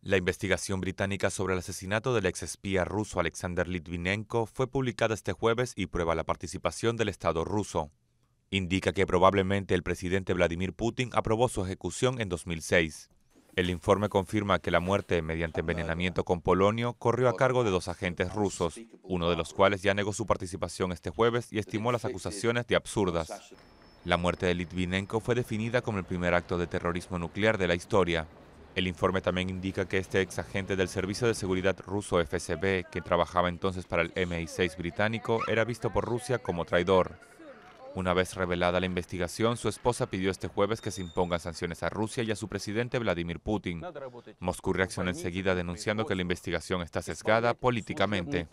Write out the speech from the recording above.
La investigación británica sobre el asesinato del exespía ruso Alexander Litvinenko fue publicada este jueves y prueba la participación del Estado ruso. Indica que probablemente el presidente Vladimir Putin aprobó su ejecución en 2006. El informe confirma que la muerte mediante envenenamiento con polonio corrió a cargo de dos agentes rusos, uno de los cuales ya negó su participación este jueves y estimó las acusaciones de absurdas. La muerte de Litvinenko fue definida como el primer acto de terrorismo nuclear de la historia. El informe también indica que este ex agente del Servicio de Seguridad ruso FSB, que trabajaba entonces para el MI6 británico, era visto por Rusia como traidor. Una vez revelada la investigación, su esposa pidió este jueves que se impongan sanciones a Rusia y a su presidente Vladimir Putin. Moscú reaccionó enseguida denunciando que la investigación está sesgada políticamente.